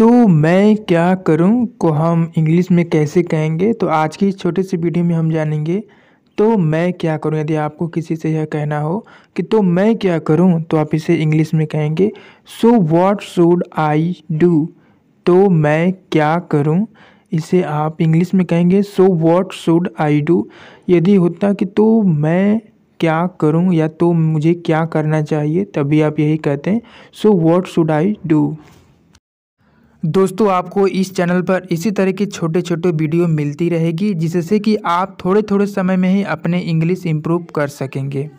तो मैं क्या करूं को हम इंग्लिश में कैसे कहेंगे तो आज की छोटे सी वीडियो में हम जानेंगे तो मैं क्या करूं यदि आपको किसी से यह कहना हो कि तो मैं क्या करूं तो आप इसे इंग्लिश में कहेंगे so what should I do तो मैं क्या करूं इसे आप इंग्लिश में कहेंगे so what should I do यदि होता कि तो मैं क्या करूं या तो मुझे क्या करना चाहिए तभी आप यही कहते हैं so what should I do दोस्तों आपको इस चैनल पर इसी तरह की छोटे छोटे वीडियो मिलती रहेगी जिससे कि आप थोड़े थोड़े समय में ही अपने इंग्लिश इम्प्रूव कर सकेंगे